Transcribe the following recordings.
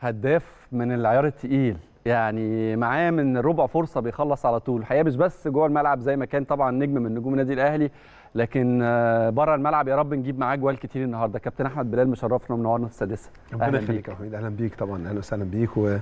هداف من العيار الثقيل يعني معاه من ربع فرصه بيخلص على طول الحقيقه مش بس جوه الملعب زي ما كان طبعا نجم من نجوم النادي الاهلي لكن آه، بره الملعب يا رب نجيب معاه جوال كتير النهارده كابتن احمد بلال مشرفنا ومنورنا في السادسه ربنا يخليك يا حميد اهلا بيك طبعا اهلا وسهلا بيك ويا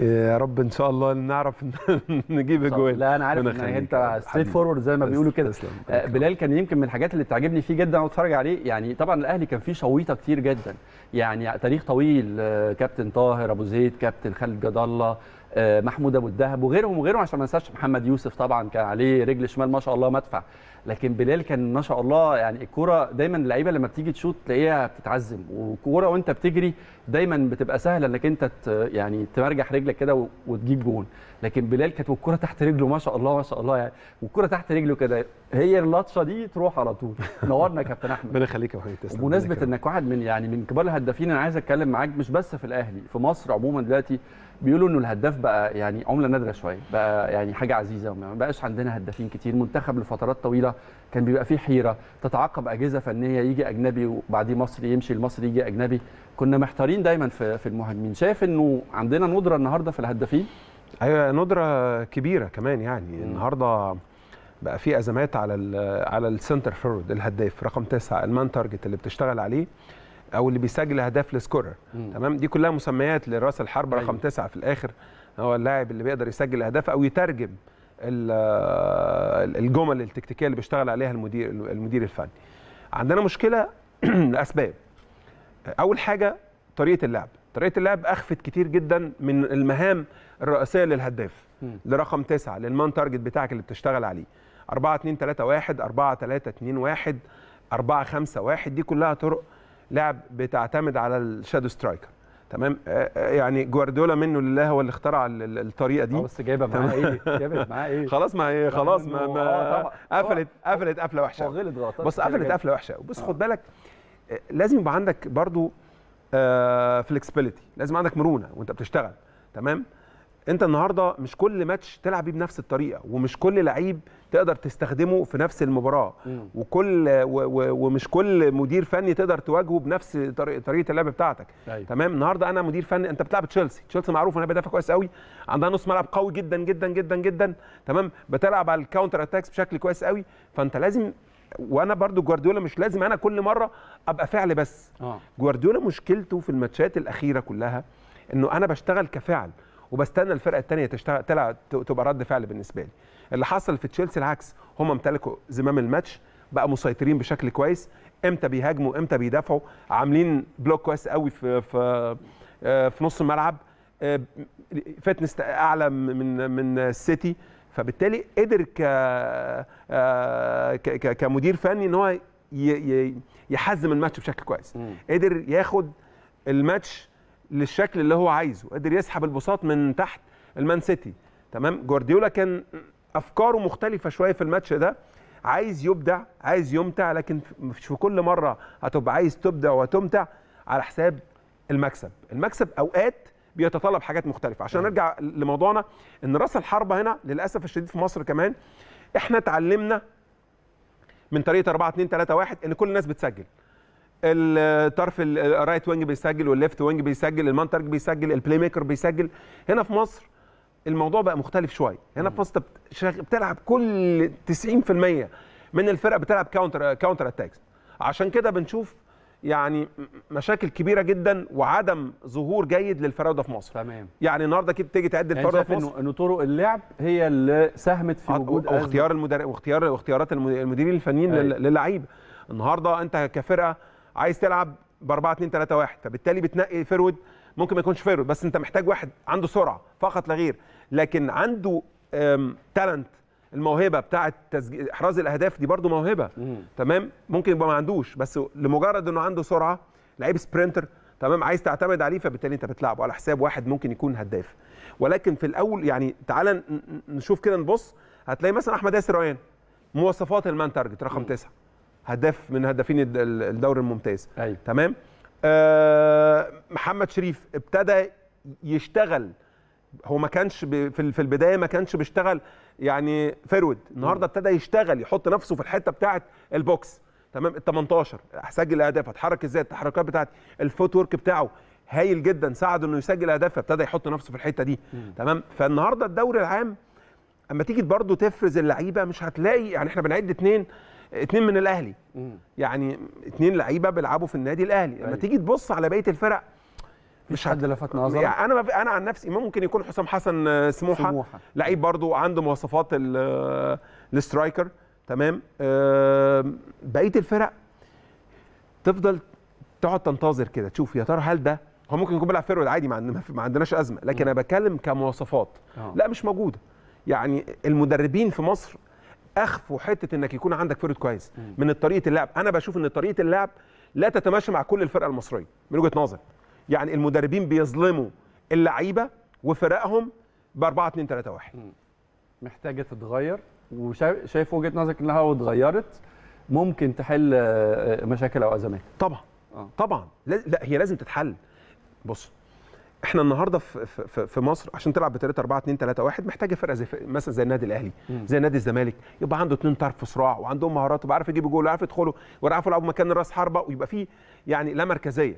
آه، رب ان شاء الله نعرف نجيب جوال لا انا عارف ان انت ستريت فورورد زي ما بيقولوا كده آه، بلال كان يمكن من الحاجات اللي بتعجبني فيه جدا وانا بتفرج عليه يعني طبعا الاهلي كان فيه شويطه كتير جدا يعني تاريخ طويل كابتن طاهر ابو زيد كابتن خالد جد الله آه، محمود ابو الدهب وغيرهم وغيرهم عشان ما ننساش محمد يوسف طبعا كان عليه رجل شمال ما شاء الله مدفع لكن بلال كان ما شاء الله يعني الكوره دايما اللعيبه لما بتيجي تشوط تلاقيها بتتعزم والكوره وانت بتجري دايما بتبقى سهله انك انت يعني تمرجح رجلك كده وتجيب جون لكن بلال كانت والكوره تحت رجله ما شاء الله ما شاء الله يعني والكوره تحت رجله كده هي اللطشه دي تروح على طول نورنا يا كابتن احمد ربنا يخليك يا بمناسبه انك واحد من يعني من كبار الهدافين انا عايز اتكلم معاك مش بس في الاهلي في مصر عموما دلوقتي بيقولوا انه الهداف بقى يعني عمله نادره شويه بقى يعني حاجه عزيزه ما بقاش عندنا هدافين كتير منتخب لفترات طويله كان بيبقى فيه حيره تتعاقب اجهزه فنيه يجي اجنبي وبعديه مصري يمشي المصري يجي اجنبي كنا محتارين دايما في في المهاجمين شايف انه عندنا ندره النهارده في الهدافين ايوه ندره كبيره كمان يعني م. النهارده بقى في ازمات على على السنتر فورورد الهداف رقم تسعة المان تارجت اللي بتشتغل عليه او اللي بيسجل اهداف لسكورر تمام دي كلها مسميات لراس الحربه رقم أيوه. تسعه في الاخر هو اللاعب اللي بيقدر يسجل اهداف او يترجم الجمل التكتيكيه اللي بيشتغل عليها المدير المدير الفني عندنا مشكله لاسباب اول حاجه طريقه اللعب طريقه اللعب اخفت كتير جدا من المهام الرئيسيه للهداف لرقم تسعة للمان تارجت بتاعك اللي بتشتغل عليه 4 2 3 1 4 3 2 1 4 5 1 دي كلها طرق لعب بتعتمد على الشادو سترايكر تمام آه، آه، يعني جوارديولا منه لله هو اللي اخترع الطريقه دي آه، بس جايبه معاه ايه جايبه معاه ايه خلاص ما هي يعني خلاص ما, ما قفلت قفلت قفله وحشه غلط غلط بص قفلت قفله وحشه بص خد بالك لازم يبقى عندك برضو فلكسبيليتي لازم عندك مرونه وانت بتشتغل تمام انت النهارده مش كل ماتش تلعب بيه بنفس الطريقه ومش كل لعيب تقدر تستخدمه في نفس المباراه مم. وكل و و ومش كل مدير فني تقدر تواجهه بنفس طريقه اللعب بتاعتك أيوة. تمام النهارده انا مدير فني انت بتلعب تشيلسي تشيلسي معروف انها بتدافع كويس قوي عندها نص ملعب قوي جدا جدا جدا جدا تمام بتلعب على الكاونتر اتاكس بشكل كويس قوي فانت لازم وانا برضو جوارديولا مش لازم انا كل مره ابقى فعل بس آه. جوارديولا مشكلته في الماتشات الاخيره كلها انه انا بشتغل كفعل وبستنى الفرقه الثانيه تشتغل تلعب تبقى رد فعل بالنسبه لي اللي حصل في تشيلسي العكس هم امتلكوا زمام الماتش بقى مسيطرين بشكل كويس امتى بيهاجموا امتى بيدافعوا عاملين بلوك كويس قوي في في آه، في نص الملعب آه، فتنس اعلى من من السيتي فبالتالي قدر ك آه، كمدير فني ان هو يحزم الماتش بشكل كويس قدر ياخد الماتش للشكل اللي هو عايزه قدر يسحب البساط من تحت المان سيتي تمام جوارديولا كان افكاره مختلفه شويه في الماتش ده عايز يبدع عايز يمتع لكن مش في كل مره هتبقى عايز تبدع وتمتع على حساب المكسب المكسب اوقات بيتطلب حاجات مختلفه عشان نرجع لموضوعنا ان راس الحربه هنا للاسف الشديد في مصر كمان احنا اتعلمنا من طريقه 4 2 3 1 ان كل الناس بتسجل الطرف الرايت وينج بيسجل والليفت وينج بيسجل المنترج بيسجل البلاي ميكر بيسجل هنا في مصر الموضوع بقى مختلف شويه هنا في مصر بتلعب كل 90% من الفرق بتلعب كاونتر كاونتر اتاكس عشان كده بنشوف يعني مشاكل كبيره جدا وعدم ظهور جيد للفراوده في مصر تمام يعني النهارده كده تيجي تعد الفراوده يعني في مصر ان طرق اللعب هي اللي ساهمت في وجود اختيار المدرب واختيار واختيارات المديرين الفنيين للعيبه النهارده انت كفرقه عايز تلعب ب 4 2 3 1 فبالتالي بتنقي فيرود ممكن ما يكونش فيرود بس انت محتاج واحد عنده سرعه فقط لا غير لكن عنده تالنت الموهبه بتاعه احراز الاهداف دي برده موهبه مم. تمام ممكن يبقى ما عندوش بس لمجرد انه عنده سرعه لعيب سبرنتر تمام عايز تعتمد عليه فبالتالي انت بتلعبه على حساب واحد ممكن يكون هداف ولكن في الاول يعني تعال نشوف كده نبص هتلاقي مثلا احمد ياسر ريان مواصفات المان تارجت رقم تسعه هداف من هدافين الدوري الممتاز أيوة. تمام آه محمد شريف ابتدى يشتغل هو ما كانش في البدايه ما كانش بيشتغل يعني فرود النهارده ابتدى يشتغل يحط نفسه في الحته بتاعه البوكس تمام ال 18 سجل اهداف هتحرك ازاي التحركات بتاعتي الفوت ورك بتاعه هايل جدا ساعده انه يسجل اهداف فابتدى يحط نفسه في الحته دي مم. تمام فالنهارده الدوري العام اما تيجي برضه تفرز اللعيبه مش هتلاقي يعني احنا بنعد اثنين اتنين من الاهلي يعني اتنين لعيبه بيلعبوا في النادي الاهلي لما أيوة. تيجي تبص على بقيه الفرق مش حد لفت نظرك يعني انا بف... انا عن نفسي ممكن يكون حسام حسن آه، سموحه, سموحة. لعيب برضو عنده مواصفات آه، السترايكر تمام آه، بقيه الفرق تفضل تقعد تنتظر كده تشوف يا ترى هل ده هو ممكن يكون بيلعب فيرود عادي ما عندناش ازمه لكن انا بتكلم كمواصفات أوه. لا مش موجوده يعني المدربين في مصر اخفوا حته انك يكون عندك فرد كويس من طريقه اللعب انا بشوف ان طريقه اللعب لا تتماشى مع كل الفرقه المصريه من وجهه نظر يعني المدربين بيظلموا اللعيبه وفرقهم ب 4 2 3 1 محتاجه تتغير وشايف وجهه نظرك انها لو اتغيرت ممكن تحل آه، آه، مشاكل او ازمات طبعا آه. طبعا لا هي لازم تتحل بص احنا النهارده في, في, في مصر عشان تلعب ب 3 4 2 3 1 محتاجه فرقه زي مثلا زي النادي الاهلي زي نادي الزمالك يبقى عنده اثنين طرف صراع وعندهم مهارات وبيعرف يجيب جول وعارف يدخله ويعرفوا يلعبوا مكان راس حربه ويبقى فيه يعني لا مركزيه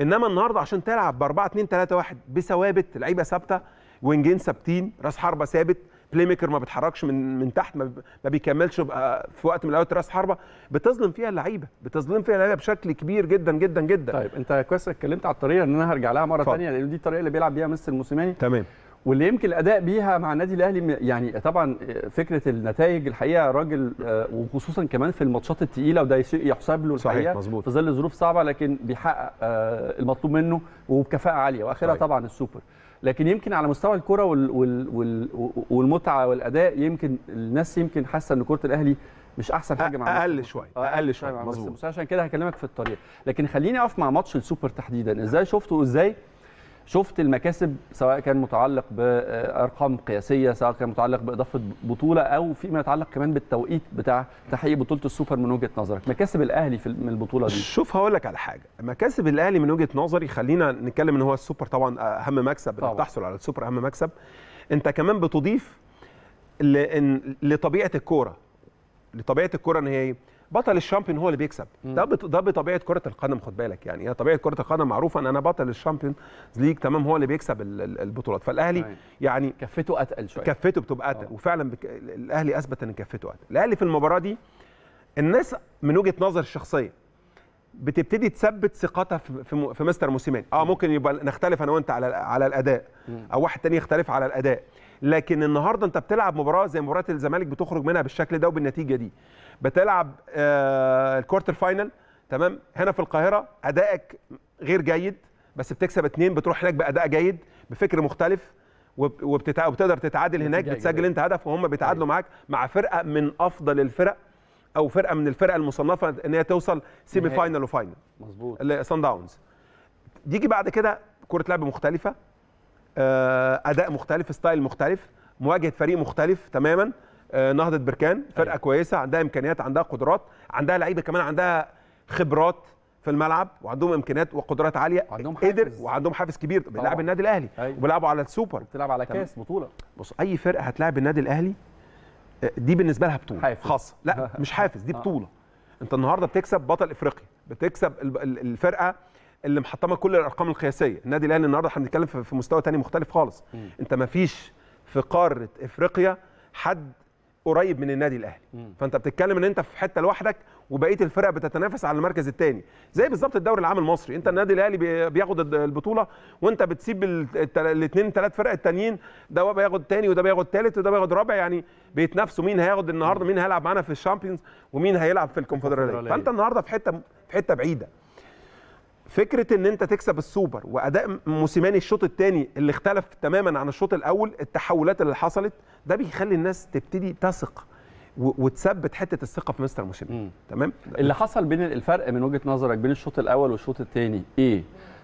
انما النهارده عشان تلعب ب 4 2 3 1 بثوابت لعيبه ثابته وينجين ثابتين راس حربه ثابت بلاي ميكر ما بيتحركش من من تحت ما بيكملش آه، في وقت من الاوقات راس حربه بتظلم فيها اللعيبه بتظلم فيها اللعيبه بشكل كبير جدا جدا جدا طيب انت كويس اتكلمت على الطريقه ان انا هرجع لها مره ثانيه لان دي الطريقه اللي بيلعب بيها مستر موسيماني تمام واللي يمكن الاداء بيها مع النادي الاهلي يعني طبعا آه، فكره النتائج الحقيقه راجل آه، وخصوصا كمان في الماتشات الثقيله وده شيء يحسب له الحقيقه صحيح مظبوط في ظل ظروف صعبه لكن بيحقق المطلوب منه وبكفاءه عاليه واخرها طبعا السوبر لكن يمكن على مستوى الكره وال وال وال والمتعه والاداء يمكن الناس يمكن حاسه ان كره الاهلي مش احسن حاجه مع اقل شويه اقل آه، شويه مظبوط عشان كده هكلمك في الطريق لكن خليني اقف مع ماتش السوبر تحديدا ازاي شفته ازاي شفت المكاسب سواء كان متعلق بارقام قياسيه سواء كان متعلق باضافه بطوله او فيما يتعلق كمان بالتوقيت بتاع تحقيق بطوله السوبر من وجهه نظرك مكاسب الاهلي في من البطوله دي شوف هقول لك على حاجه مكاسب الاهلي من وجهه نظري خلينا نتكلم ان هو السوبر طبعا اهم مكسب طبعا. بتحصل على السوبر اهم مكسب انت كمان بتضيف لطبيعه الكوره لطبيعه الكوره ان هي إيه؟ بطل الشامبيون هو اللي بيكسب ده ده بطبيعه كره القدم خد بالك يعني هي طبيعه كره القدم معروفه ان انا بطل الشامبيون ليج تمام هو اللي بيكسب البطولات فالاهلي أي. طيب. يعني كفته اتقل شويه كفته بتبقى اتقل آه. وفعلا بك... الاهلي اثبت ان كفته اتقل الاهلي في المباراه دي الناس من وجهه نظر الشخصيه بتبتدي تثبت ثقتها في في مستر موسيماني اه ممكن يبقى نختلف انا وانت على على الاداء او واحد تاني يختلف على الاداء لكن النهارده انت بتلعب مباراه زي مباراه الزمالك بتخرج منها بالشكل ده وبالنتيجه دي بتلعب آه الكوارتر فاينل تمام هنا في القاهره ادائك غير جيد بس بتكسب اتنين بتروح هناك باداء جيد بفكر مختلف وبتتع... وبتقدر تتعادل هناك بتسجل انت هدف وهم بيتعادلوا أيوة. معاك مع فرقه من افضل الفرق او فرقه من الفرق المصنفه ان هي توصل سيمي فاينل وفاينل مظبوط صن داونز تيجي بعد كده كره لعب مختلفه آه، اداء مختلف ستايل مختلف مواجهه فريق مختلف تماما آه، نهضه بركان فرقه أيوة. كويسه عندها امكانيات عندها قدرات عندها لعيبه كمان عندها خبرات في الملعب وعندهم امكانيات وقدرات عاليه عندهم حافز قدر وعندهم حافز كبير بيلعب النادي الاهلي أيوة. وبيلعبوا على السوبر بتلعب على كاس بطوله بص اي فرقه هتلاعب النادي الاهلي آه، دي بالنسبه لها بطوله حافز. خاصه لا مش حافز دي بطوله انت النهارده بتكسب بطل افريقيا بتكسب الفرقه اللي محطمه كل الارقام القياسيه النادي الاهلي النهارده احنا بنتكلم في مستوى تاني مختلف خالص م. انت ما فيش في قاره افريقيا حد قريب من النادي الاهلي م. فانت بتتكلم ان انت في حته لوحدك وبقيه الفرق بتتنافس على المركز الثاني زي بالظبط الدوري العام المصري انت النادي الاهلي بياخد البطوله وانت بتسيب الاثنين ثلاث فرق التانيين ده بياخد ثاني وده بياخد ثالث وده بياخد رابع يعني بيتنافسوا مين هياخد النهارده مين هيلعب معانا في الشامبيونز ومين هيلعب في الكونفدراليه فانت النهارده في حته في حته بعيده فكره ان انت تكسب السوبر واداء موسيماني الشوط الثاني اللي اختلف تماما عن الشوط الاول التحولات اللي حصلت ده بيخلي الناس تبتدي تثق وتثبت حته الثقه في مستر موسيماني تمام اللي حصل بين الفرق من وجهه نظرك بين الشوط الاول والشوط الثاني ايه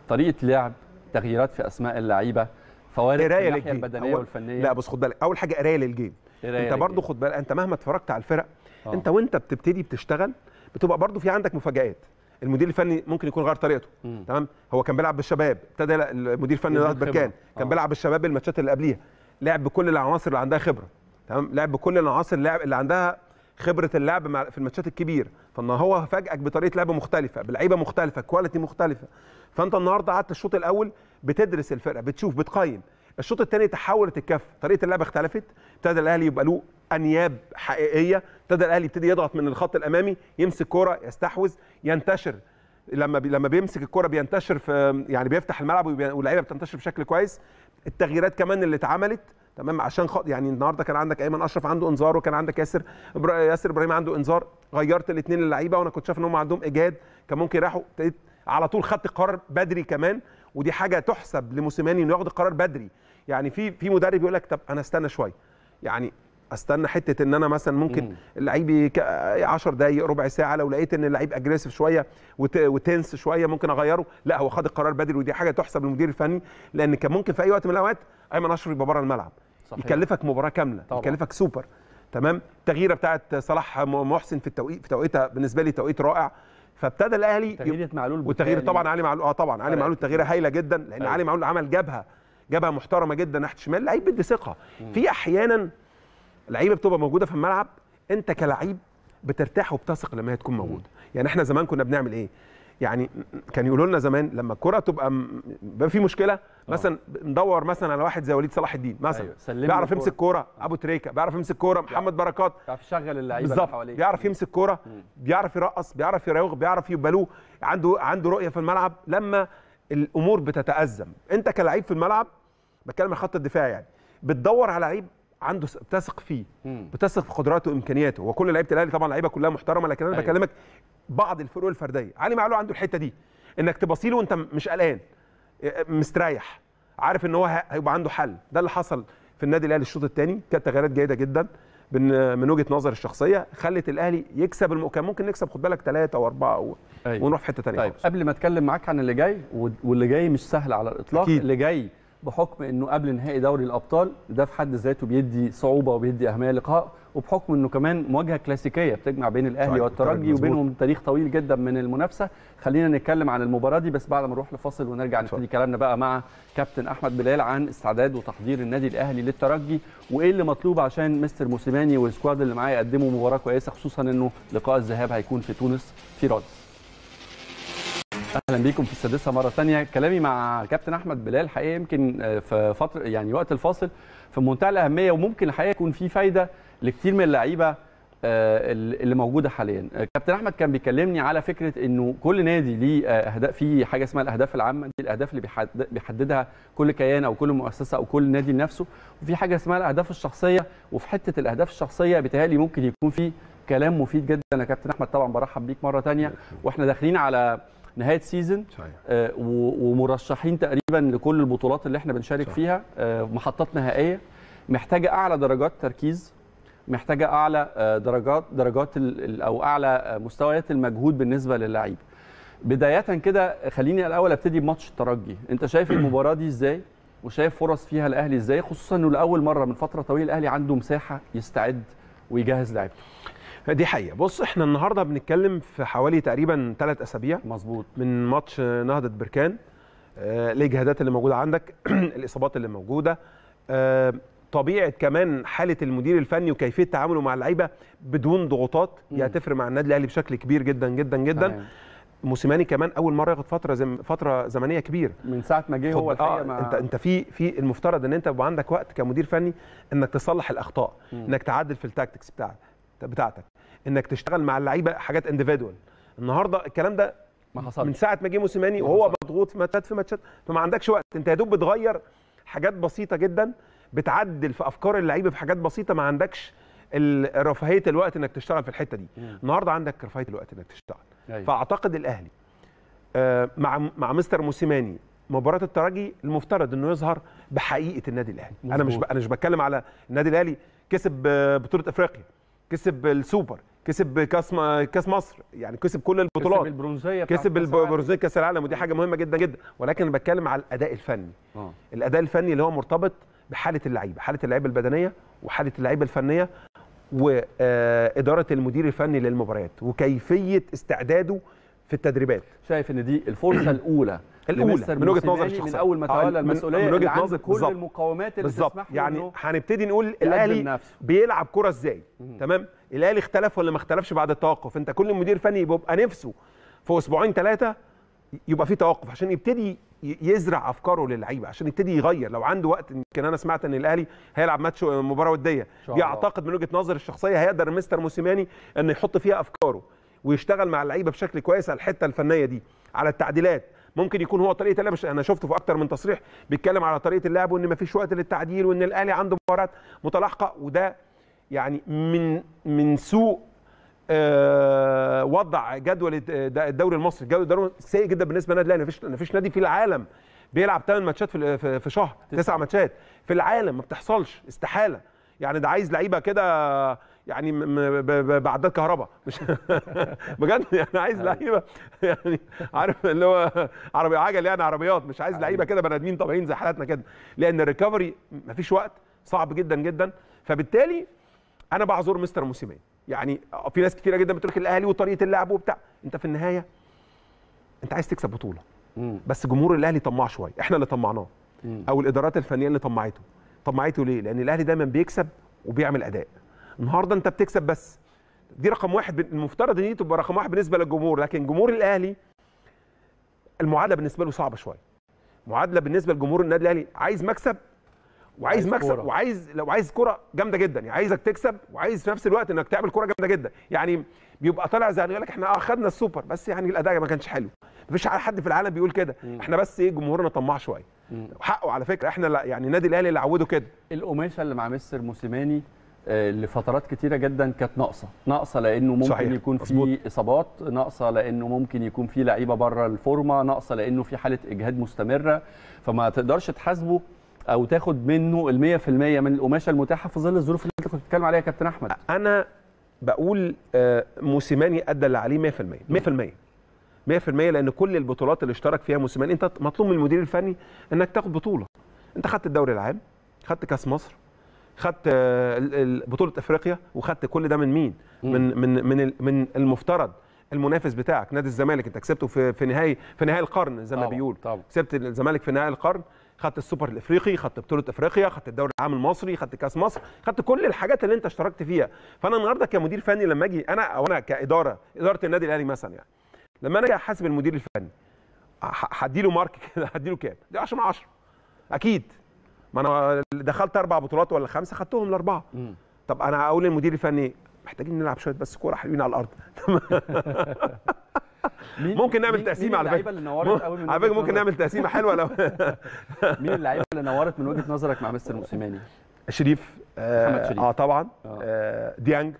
طريقه لعب تغييرات في اسماء اللعيبه فوارق في الناحيه البدنيه والفنيه لا بس خد بالك اول حاجه قرايه للجيم انت برضو خد بالك انت مهما اتفرجت على الفرق أوه. انت وانت بتبتدي بتشتغل بتبقى برضو في عندك مفاجآت المدير الفني ممكن يكون غير طريقته تمام هو كان بيلعب بالشباب ابتدى المدير الفني ده بركان كان آه. بيلعب بالشباب الماتشات اللي قبليها لعب بكل العناصر اللي عندها خبره تمام لعب بكل العناصر اللعب اللي عندها خبره اللعب في الماتشات الكبير فان هو فاجئك بطريقه لعب مختلفه بلعيبه مختلفه كواليتي مختلفه فانت النهارده قعدت الشوط الاول بتدرس الفرقه بتشوف بتقيم الشوط الثاني تحولت الكفه طريقه اللعب اختلفت ابتدى الاهلي يبقى له انياب حقيقيه ابتدى الاهلي يبتدي يضغط من الخط الامامي يمسك كوره يستحوذ ينتشر لما بي لما بيمسك الكوره بينتشر في يعني بيفتح الملعب واللعيبه بتنتشر بشكل كويس التغييرات كمان اللي اتعملت تمام عشان خط يعني النهارده كان عندك ايمن اشرف عنده انذار وكان عندك ياسر ياسر ابراهيم عنده انذار غيرت الاثنين اللعيبه وانا كنت شايف ان هم عندهم اجهاد كان ممكن يروحوا على طول خدت قرار بدري كمان ودي حاجه تحسب لموسيماني انه ياخد القرار بدري يعني في في مدرب يقول لك طب انا استنى شويه يعني استنى حته ان انا مثلا ممكن اللعيب 10 دقائق ربع ساعه لو لقيت ان اللعيب اجريسيف شويه وتنس شويه ممكن اغيره لا هو خد القرار بدري ودي حاجه تحسب للمدير الفني لان كان ممكن في اي وقت من الاوقات ايمن اشرف يبقى بره الملعب صحيح. يكلفك مباراه كامله طبعا. يكلفك سوبر تمام التغييره بتاعت صلاح محسن في التوقيت في توقيتها بالنسبه لي توقيت رائع فابتدى الاهلي تغييره معلول وتغيير طبعا علي معلول اه طبعا علي طيب. معلول تغييره هايله جدا لان أيوه. علي معلول عمل جبهه جبهه محترمه جدا ناحيه الشمال لعيب بيدي ثقه في احيانا لعيبه بتبقى موجوده في الملعب انت كلعيب بترتاح وبتثق لما هي تكون موجوده يعني احنا زمان كنا بنعمل ايه يعني كان يقولوا لنا زمان لما الكره تبقى بقى في مشكله آه. مثلا ندور مثلا على واحد زي وليد صلاح الدين مثلا أيوة. بيعرف يمسك كوره ابو تريكه بيعرف يمسك كوره محمد بركات بيعرف يشغل اللعيبه اللي حواليه بيعرف يمسك كوره بيعرف يرقص بيعرف يراوغ بيعرف يبالوه عنده عنده رؤيه في الملعب لما الامور بتتازم انت كلعيب في الملعب بتكلم الخط الدفاعي يعني بتدور على لعيب عنده بتثق فيه بتثق في قدراته وامكانياته وكل لعيبه الاهلي طبعا لعيبه كلها محترمه لكن انا أيوة. بكلمك بعض الفروق الفرديه علي معلول عنده الحته دي انك تبصيله وانت مش قلقان آه، آه، مستريح عارف ان هو هيبقى عنده حل ده اللي حصل في النادي الاهلي الشوط الثاني كانت تغييرات جيده جدا من وجهه نظر الشخصيه خلت الاهلي يكسب الم... كان ممكن نكسب خد بالك ثلاثه او اربعه أيوة. ونروح في حته ثانيه طيب خلص. قبل ما اتكلم معاك عن اللي جاي واللي جاي مش سهل على الاطلاق أكيد. اللي جاي بحكم انه قبل نهائي دوري الابطال ده في حد ذاته بيدي صعوبه وبيدي اهميه للقاء وبحكم انه كمان مواجهه كلاسيكيه بتجمع بين الاهلي والترجي وبينهم تاريخ طويل جدا من المنافسه خلينا نتكلم عن المباراه دي بس بعد ما نروح لفاصل ونرجع نبتدي كلامنا بقى مع كابتن احمد بلال عن استعداد وتحضير النادي الاهلي للترجي وايه اللي مطلوب عشان مستر موسيماني والسكواد اللي معاه يقدموا مباراه كويسه خصوصا انه لقاء الذهاب هيكون في تونس في رادس اهلا بيكم في السادسه مره ثانيه كلامي مع كابتن احمد بلال حقيقه يمكن آه، في فتره يعني وقت الفاصل في منتهى الاهميه وممكن الحقيقه يكون في فايده لكثير من اللعيبه آه، اللي موجوده حاليا آه، كابتن احمد كان بيكلمني على فكره انه كل نادي ليه اهداف في حاجه اسمها الاهداف العامه دي الاهداف اللي بيحددها كل كيان او كل مؤسسه او كل نادي لنفسه وفي حاجه اسمها الاهداف الشخصيه وفي حته الاهداف الشخصيه بيتهيألي ممكن يكون في كلام مفيد جدا يا كابتن احمد طبعا برحب بيك مره ثانيه واحنا داخلين على نهايه سيزون آه، ومرشحين تقريبا لكل البطولات اللي احنا بنشارك صحيح. فيها آه، محطات نهائيه محتاجه اعلى درجات تركيز محتاجه اعلى آه، درجات درجات او اعلى مستويات المجهود بالنسبه للعيب بدايه كده خليني الاول ابتدي بماتش الترجي انت شايف المباراه دي ازاي وشايف فرص فيها الاهلي ازاي خصوصا انه لاول مره من فتره طويله الاهلي عنده مساحه يستعد ويجهز لعيبته دي حقيقه بص احنا النهارده بنتكلم في حوالي تقريبا ثلاث اسابيع مظبوط من ماتش نهضه بركان آه، الاجهادات اللي موجوده عندك الاصابات اللي موجوده آه، طبيعه كمان حاله المدير الفني وكيفيه تعامله مع اللعيبه بدون ضغوطات دي هتفرق مع النادي الاهلي بشكل كبير جدا جدا جدا أيوه. موسيماني كمان اول مره ياخد فتره زم فتره زمنيه كبيره من ساعه ما جه هو الحقيقه آه انت انت في في المفترض ان انت يبقى عندك وقت كمدير فني انك تصلح الاخطاء مم. انك تعدل في التاكتكس بتاعك بتاعتك انك تشتغل مع اللعيبه حاجات انديفيدوال النهارده الكلام ده ما حصلش من ساعه ما جه موسيماني وهو مضغوط في ماتشات في ماتشات فما عندكش وقت انت يا دوب بتغير حاجات بسيطه جدا بتعدل في افكار اللعيبه في حاجات بسيطه ما عندكش رفاهيه الوقت انك تشتغل في الحته دي النهارده عندك رفاهيه الوقت انك تشتغل أيوة. فاعتقد الاهلي آه، مع مع مستر موسيماني مباراه الترجي المفترض انه يظهر بحقيقه النادي الاهلي انا مش ب... انا مش بتكلم على النادي الاهلي كسب آه، بطوله افريقيا كسب السوبر كسب كاس كاس مصر يعني كسب كل البطولات كسب البرونزيه كسب البرونزيه كاس العالم ودي حاجه مهمه جدا جدا ولكن انا بتكلم على الاداء الفني آه. الاداء الفني اللي هو مرتبط بحاله اللعيبه حاله اللعيبه البدنيه وحاله اللعيبه الفنيه واداره آه، المدير الفني للمباريات وكيفيه استعداده في التدريبات شايف ان دي الفرصه الاولى الاولى من وجهه نظر الشخصية. من اول ما تولى المسؤوليه من وجهه نظر كل بالزبط. المقاومات اللي بالزبط. تسمح له يعني هنبتدي نقول الاهلي بيلعب كره ازاي تمام الاهلي اختلف ولا ما اختلفش بعد التوقف انت كل مدير فني بيبقى نفسه في اسبوعين ثلاثه يبقى في توقف عشان يبتدي يزرع افكاره للعيبه عشان يبتدي يغير لو عنده وقت يمكن انا سمعت ان الاهلي هيلعب ماتش مباراه وديه بيعتقد من وجهه نظر الشخصيه هيقدر مستر موسيماني انه يحط فيها افكاره ويشتغل مع اللعيبه بشكل كويس على الحته الفنيه دي على التعديلات ممكن يكون هو طريقه اللعب انا شفته في اكتر من تصريح بيتكلم على طريقه اللعب وان مفيش وقت للتعديل وان الاهلي عنده مباريات متلاحقه وده يعني من من سوء آه، وضع جدول الدوري المصري الجدول الدوري سيء جدا بالنسبه للنادي الاهلي مفيش مفيش نادي في العالم بيلعب 8 ماتشات في في شهر 9 ماتشات في العالم ما بتحصلش استحاله يعني ده عايز لعيبه كده يعني بعداد كهرباء مش بجد يعني عايز أيوه. لعيبه يعني عارف اللي هو عربي عجل يعني عربيات مش عايز أيوه. لعيبه كده بني ادمين طبيعيين زي حالاتنا كده لان الريكفري مفيش وقت صعب جدا جدا فبالتالي انا بعذر مستر موسيماني يعني في ناس كتيره جدا بتقول الاهلي وطريقه اللعب وبتاع انت في النهايه انت عايز تكسب بطوله بس جمهور الاهلي طماع شويه احنا اللي طمعناه او الادارات الفنيه اللي طمعته طمعته ليه لان الاهلي دايما بيكسب وبيعمل اداء النهارده انت بتكسب بس دي رقم واحد المفترض ان دي تبقى رقم واحد بالنسبه للجمهور لكن جمهور الاهلي المعادله بالنسبه له صعبه شويه معادله بالنسبه لجمهور النادي الاهلي عايز مكسب وعايز مكسب كرة. وعايز لو عايز كره جامده جدا يعني عايزك تكسب وعايز في نفس الوقت انك تعمل كره جامده جدا يعني بيبقى طالع زي يقول لك احنا اخذنا آه، السوبر بس يعني الاداء ما كانش حلو مفيش حد في العالم بيقول كده احنا بس ايه جمهورنا طماع شويه حقه على فكره احنا لا يعني النادي الاهلي اللي عوده كده القماشه اللي مع مستر موسيماني آه، لفترات كتيره جدا كانت ناقصه ناقصه لانه ممكن صحيح. يكون في اصابات ناقصه لانه ممكن يكون في لعيبه بره الفورمه ناقصه لانه في حاله اجهاد مستمره فما تقدرش تحاسبه او تاخد منه في 100% من القماشه المتاحه في ظل الظروف اللي انت كنت بتتكلم عليها يا كابتن احمد انا بقول آه، موسيماني ادى اللي عليه 100% 100% 100% لان كل البطولات اللي اشترك فيها موسيماني انت مطلوب من المدير الفني انك تاخد بطوله انت خدت الدوري العام خدت كاس مصر خدت بطوله افريقيا وخدت كل ده من مين من من من من المفترض المنافس بتاعك نادي الزمالك انت كسبته في في نهائي في نهائي القرن زي ما بيقولوا كسبت الزمالك في نهائي القرن خدت السوبر الافريقي خدت بطوله افريقيا خدت الدوري العام المصري خدت كاس مصر خدت كل الحاجات اللي انت اشتركت فيها فانا النهارده كمدير فني لما اجي انا او انا كاداره اداره النادي الاهلي مثلا يعني لما انا اجي احاسب المدير الفني هديله مارك كده هديله كام؟ 10 من 10 اكيد ما انا دخلت اربع بطولات ولا خمسه خدتهم الاربعه طب انا اقول للمدير الفني محتاجين نلعب شويه بس كوره حلوين على الارض ممكن نعمل تقسيمه على فكره على فكره ممكن نعمل تقسيمه حلوه لو مين اللعيبه اللي نورت من وجهه نظرك مع مستر موسيماني؟ شريف محمد آه، شريف اه طبعا آه. آه ديانج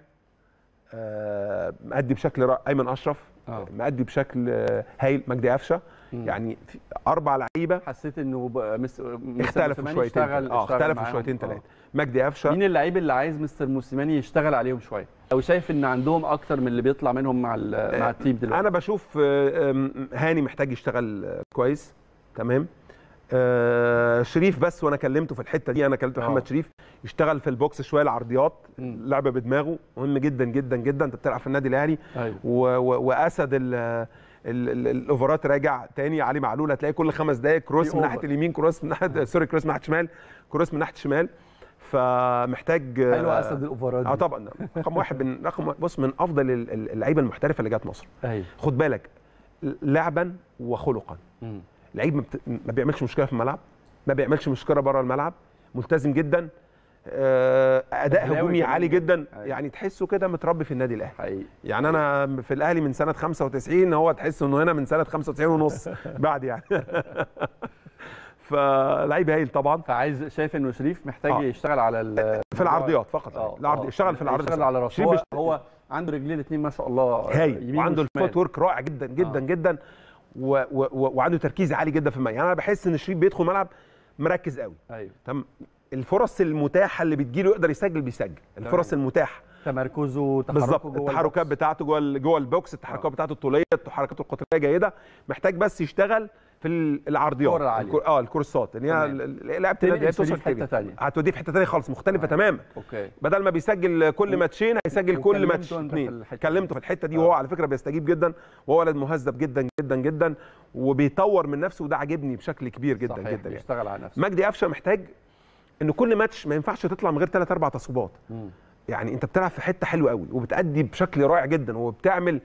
آه مأدي بشكل رائع ايمن اشرف آه. مأدي بشكل آه، هايل مجدي قفشه يعني اربع لعيبه حسيت انه مس... اختلفوا آه، شويتين اه اختلفوا شويتين ثلاثه مجدي قفشه مين اللعيب اللي عايز مستر موسيماني يشتغل عليهم شويه او شايف ان عندهم اكتر من اللي بيطلع منهم مع آه، مع التيم دلوقتي انا بشوف آه، هاني محتاج يشتغل كويس تمام آه شريف بس وانا كلمته في الحته دي انا كلمت محمد شريف يشتغل في البوكس شويه العرضيات لعبه بدماغه مهم جدا جدا جدا انت بتلعب في النادي الاهلي أيوة. واسد الاوفرات راجع تاني علي معلول هتلاقي كل خمس دقائق كروس من ناحيه اليمين كروس من ناحيه آه. سوري كروس من ناحيه الشمال كروس من ناحيه الشمال فمحتاج حلو اسد الاوفرات اه طبعا رقم واحد من رقم بص من افضل اللعيبه المحترفه اللي جت مصر أيوه. خد بالك لعبا وخلقا لعيب ما بيعملش مشكله في الملعب ما بيعملش مشكله بره الملعب ملتزم جدا آه، اداء هجومي عالي جدا أيوة. يعني تحسه كده متربي في النادي الاهلي حقيقي يعني انا في الاهلي من سنه 95 هو تحس انه هنا من سنه 95 ونص بعد يعني فلعيب هايل طبعا فعايز شايف انه شريف محتاج آه. يشتغل على في العرضيات فقط آه. العرض آه. يشتغل في العرض يشتغل على راسه هو, هو عنده رجلين الاثنين ما شاء الله هايل وعنده الفوت ورك رائع جدا جدا آه. جدا و... و... و... وعنده تركيز عالي جدا في الملعب يعني انا بحس ان شريف بيدخل ملعب مركز قوي ايوه تمام الفرص المتاحه اللي بتجيله يقدر يسجل بيسجل الفرص المتاحه تمركزه تحركه جوه التحركات بتاعته جوه جوه البوكس التحركات آه. بتاعته الطوليه التحركات القطريه جيده محتاج بس يشتغل في العرضيات الكرة الكور... اه الكورسات ان هي لعبه النادي هتوصل في حته ثانيه هتوديه في حته ثانيه خالص مختلفه تماما اوكي بدل ما بيسجل كل ماتشين هيسجل كل ماتش اثنين كلمته في الحته دي آه. وهو على فكره بيستجيب جدا وهو ولد مهذب جدا جدا جدا وبيطور من نفسه وده عاجبني بشكل كبير جدا صحيح. جدا يعني بيشتغل على نفسه مجدي قفشه محتاج ان كل ماتش ما ينفعش تطلع من غير ثلاث اربع تصويبات يعني انت بتلعب في حته حلوه قوي وبتأدي بشكل رائع جدا وبتعمل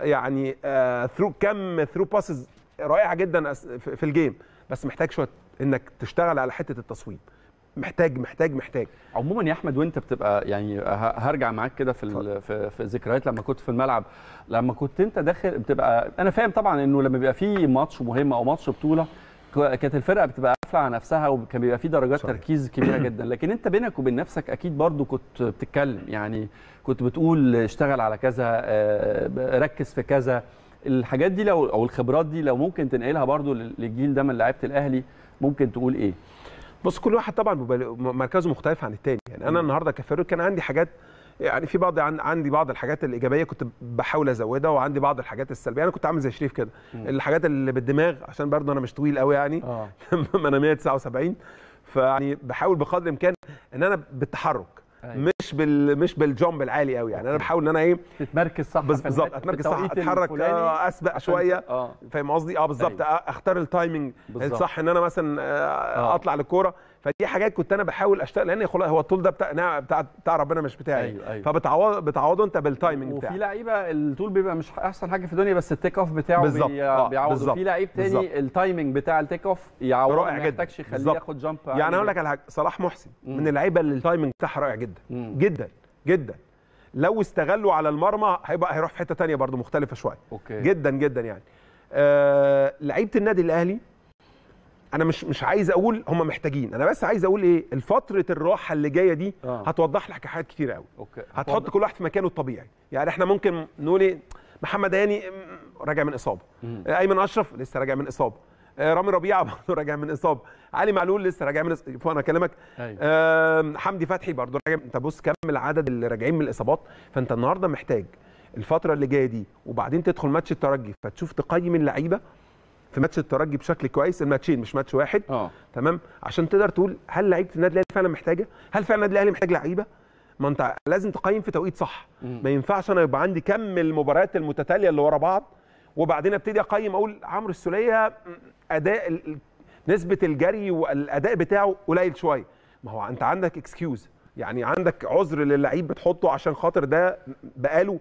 يعني آه ثرو كم ثرو باسز رائعه جدا في الجيم بس محتاج شويه انك تشتغل على حته التصويب محتاج محتاج محتاج عموما يا احمد وانت بتبقى يعني هرجع معاك كده في, في في ذكريات لما كنت في الملعب لما كنت انت داخل بتبقى انا فاهم طبعا انه لما بيبقى في ماتش مهم او ماتش بطوله كانت الفرقه بتبقى قافله على نفسها وكان بيبقى في درجات صحيح. تركيز كبيره جدا لكن انت بينك وبين نفسك اكيد برضو كنت بتتكلم يعني كنت بتقول اشتغل على كذا آه، ركز في كذا الحاجات دي لو او الخبرات دي لو ممكن تنقلها برضو للجيل ده من لعيبه الاهلي ممكن تقول ايه بص كل واحد طبعا مركزه مختلف عن التاني يعني انا النهارده كفاروق كان عندي حاجات يعني في بعض عندي بعض الحاجات الايجابيه كنت بحاول ازودها وعندي بعض الحاجات السلبيه انا كنت عامل زي شريف كده الحاجات اللي بالدماغ عشان برضه انا مش طويل قوي يعني آه. انا 179 فيعني بحاول بقدر الامكان ان انا بالتحرك أيوة. مش بال مش بالجامب العالي قوي يعني انا بحاول ان انا ايه تتمركز صح بالظبط اتمركز صح اتحرك آه اسبق شويه آه. فاهم قصدي اه بالظبط أيوة. اختار التايمنج الصح ان انا مثلا آه آه. اطلع للكوره فدي حاجات كنت انا بحاول اشتغل لان هو الطول ده بتاع بتاع, بتاع ربنا مش بتاعي أيوة أيوة. فبتعوض بتعوضه انت بالتايمنج بتاعك وفي لعيبه الطول بيبقى مش احسن حاجه في الدنيا بس التيك اوف بتاعه بيعوض بي... آه بيعوضه في لعيب تاني التايمنج بتاع التيك اوف يعوضه رائع جدا ما يحتاجش يخليه ياخد جامب يعني اقول لك على حاجه صلاح محسن مم. من اللعيبه اللي التايمنج بتاعها رائع جدا مم. جدا جدا لو استغلوا على المرمى هيبقى هيروح في حته ثانيه برده مختلفه شويه جدا جدا يعني آه لعيبه النادي الاهلي انا مش مش عايز اقول هم محتاجين انا بس عايز اقول ايه الفتره الراحه اللي جايه دي آه. هتوضح لك حاجات كتير قوي أوكي. هتحط كل واحد في مكانه الطبيعي يعني احنا ممكن نقول ايه محمد هاني راجع من اصابه آه، ايمن اشرف لسه راجع من اصابه آه، رامي ربيعه برضه راجع من اصابه علي معلول لسه راجع من اصابه فانا اكلمك أيوه. حمدي فتحي برضه راجع انت بص كم العدد اللي راجعين من الاصابات فانت النهارده محتاج الفتره اللي جايه دي وبعدين تدخل ماتش الترجي فتشوف تقيم اللعيبه في ماتش الترجي بشكل كويس الماتشين مش ماتش واحد أوه. تمام عشان تقدر تقول هل لعيبه النادي الاهلي فعلا محتاجه هل فعلا النادي الاهلي محتاج لعيبه ما انت لازم تقيم في توقيت صح مم. ما ينفعش انا يبقى عندي كم المباريات المتتاليه اللي ورا بعض وبعدين ابتدي اقيم اقول عمرو السوليه اداء نسبه الجري والاداء بتاعه قليل شويه ما هو انت عندك اكسكيوز يعني عندك عذر للعيب بتحطه عشان خاطر ده بقاله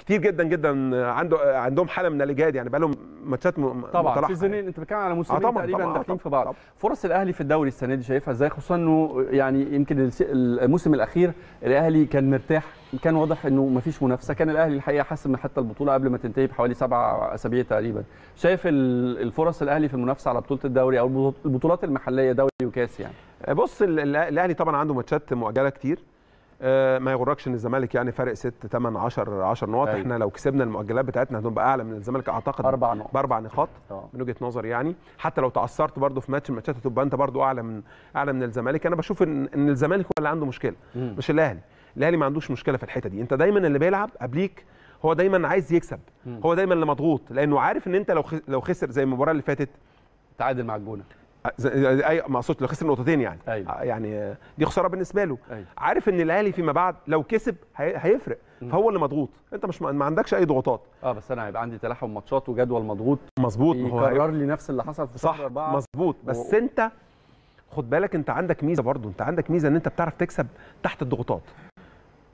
كتير جدا جدا عنده عندهم حاله من الاجهاد يعني بقى لهم ماتشات طبعا في يعني. انت بتتكلم على آه، موسمين طبعًا تقريبا آه، داخلين في بعض طبعًا. فرص الاهلي في الدوري السنه دي شايفها ازاي خصوصا انه يعني يمكن الموسم الاخير الاهلي كان مرتاح كان واضح انه ما فيش منافسه كان الاهلي الحقيقه من حتى البطوله قبل ما تنتهي بحوالي سبع اسابيع تقريبا شايف الفرص الاهلي في المنافسه على بطوله الدوري او البطولات المحليه دوري وكاس يعني بص الاهلي طبعا عنده ماتشات مؤجله كتير آه، ما يغركش ان الزمالك يعني فارق 6 8 10 10 نقط أيوة. احنا لو كسبنا المؤجلات بتاعتنا هتبقى اعلى من الزمالك اعتقد اربع نقط باربع نقاط أه. من وجهه نظري يعني حتى لو تعثرت برده في ماتش الماتشات هتبقى انت برده اعلى من اعلى من الزمالك انا بشوف ان ان الزمالك هو اللي عنده مشكله مم. مش الاهلي الاهلي ما عندوش مشكله في الحته دي انت دايما اللي بيلعب قبليك هو دايما عايز يكسب مم. هو دايما اللي مضغوط لانه عارف ان انت لو لو خسر زي المباراه اللي فاتت تعادل مع الجونه اي أيوة، ما اقصدش لو خسر نقطتين يعني أيوة. آه، يعني دي خساره بالنسبه له أيوة. عارف ان الاهلي فيما بعد لو كسب هيفرق فهو اللي مضغوط انت مش ما عندكش اي ضغوطات اه بس انا هيبقى عندي تلاحم ماتشات وجدول مضغوط مظبوط يكرر أيوة. لي نفس اللي حصل في صح مظبوط بس و... انت خد بالك انت عندك ميزه برضو انت عندك ميزه ان انت بتعرف تكسب تحت الضغوطات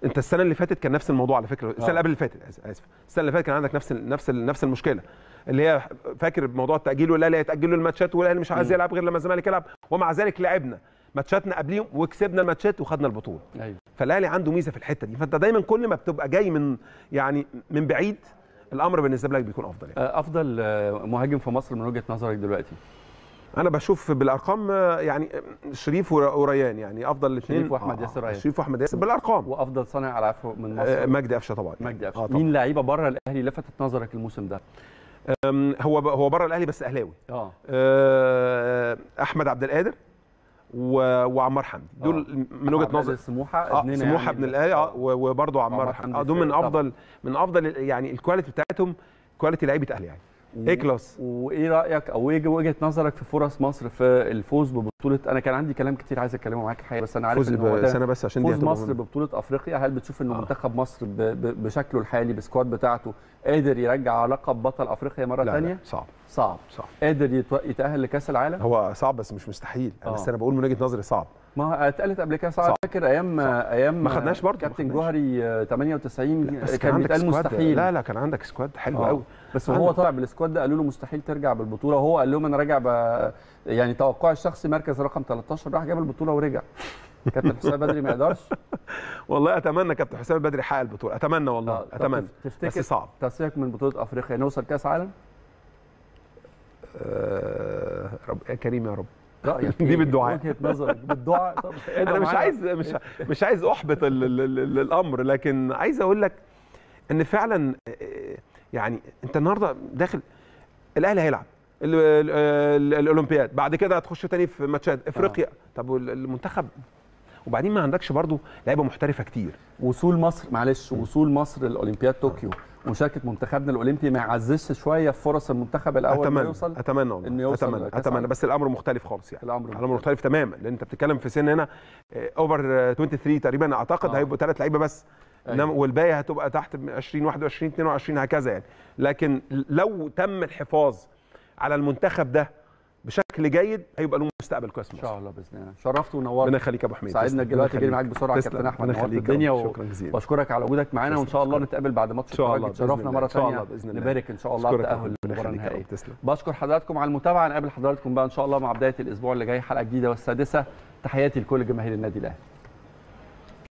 انت السنه اللي فاتت كان نفس الموضوع على فكره آه. السنه اللي قبل اللي فاتت اسف السنه اللي فاتت كان عندك نفس نفس نفس المشكله اللي هي فاكر بموضوع التاجيل والاهلي لا يتاجلوا الماتشات والاهلي مش عايز يلعب غير لما الزمالك يلعب ومع ذلك لعبنا ماتشاتنا قبليهم وكسبنا الماتشات وخدنا البطوله أيوة. فالاهلي عنده ميزه في الحته دي فانت دايما كل ما بتبقى جاي من يعني من بعيد الامر بالنسبه لك بيكون افضل يعني. آه، افضل آه، مهاجم في مصر من وجهه نظرك دلوقتي انا بشوف بالارقام آه، يعني شريف وريان يعني افضل الاثنين شريف واحمد آه ياسر ريان شريف واحمد ياسر بالارقام وافضل صانع العاب من مصر مجدي قفشه طبعا يعني. مجدي قفشه آه مين لعيبه بره الاهلي لفتت نظرك الموسم ده هو هو بره الاهلي بس اهلاوي آه. اه احمد عبد القادر و... وعمار حمدي دول آه. من وجهه نظر سموحه آه يعني سموحه يعني ابن الاهلي اه عمار حمدي آه، دول من افضل طبعا. من افضل يعني الكواليتي بتاعتهم كواليتي لعيبه اهلي يعني ايه كلاس وايه رايك او ايه وجهه نظرك في فرص مصر في الفوز ببطوله انا كان عندي كلام كتير عايز اتكلمه معاك الحقيقه بس انا عارف ان هو سنه بس عشان فوز مصر ببطوله افريقيا هل بتشوف ان آه. منتخب مصر ب... ب... بشكله الحالي بالسكواد بتاعته قادر يرجع لقب بطل افريقيا مره ثانيه؟ لا, لا صعب صعب صعب قادر يتاهل لكاس العالم؟ هو صعب بس مش مستحيل آه. بس انا بقول من وجهه نظري صعب ما اتقالت قبل كده صعب فاكر ايام صح. ايام ما خدناش برضه كابتن جوهري 98 كان, عندك بيتقال مستحيل لا لا كان عندك سكواد حلو آه. قوي بس هو طالع بالسكواد ده قالوا له مستحيل ترجع بالبطوله وهو قال لهم انا راجع ب... يعني توقعي الشخصي مركز رقم 13 راح جاب البطوله ورجع كابتن حسام بدري ما يقدرش والله اتمنى كابتن حسام بدري يحقق البطوله اتمنى والله آه. اتمنى تفتكر بس صعب تصريحك من بطوله افريقيا نوصل كاس عالم آه رب كريم يا رب رايك دي إيه؟ بالدعاء وجهه نظرك بالدعاء طب إيه انا مش عايز مش مش عايز احبط الامر لكن عايز اقول لك ان فعلا آه، يعني انت النهارده داخل الاهلي هيلعب آه، الاولمبياد بعد كده هتخش تاني في ماتشات افريقيا آه. طب والمنتخب وبعدين ما عندكش برضو لعيبه محترفه كتير وصول مصر معلش وصول مصر لاولمبياد طوكيو مشاركه منتخبنا الاولمبي ما يعززش شويه فرص المنتخب الاول أتمنى. يوصل اتمنى يوصل اتمنى اتمنى بس الامر مختلف خالص يعني الامر, مختلف, مختلف تماما لان انت بتتكلم في سن هنا اوفر آه، 23 تقريبا اعتقد آه. هيبقوا ثلاث لعيبه بس أيوة. والباقي هتبقى تحت 20 21 22 هكذا يعني لكن لو تم الحفاظ على المنتخب ده بشكل جيد هيبقى له مستقبل كويس ان شاء الله باذن الله شرفت ونورت ربنا يخليك يا ابو حميد سعدنا دلوقتي جاي معاك بسرعه كابتن احمد نورت الدنيا شكرا جزيلا واشكرك على وجودك معانا وان شاء الله نتقابل بعد ماتش الترجي تشرفنا مره ثانيه نبارك ان شاء الله على التاهل للمباراه النهائيه بشكر حضراتكم على المتابعه نقابل حضراتكم بقى ان شاء الله مع بدايه الاسبوع اللي جاي حلقه جديده والسادسه تحياتي لكل جماهير النادي الاهلي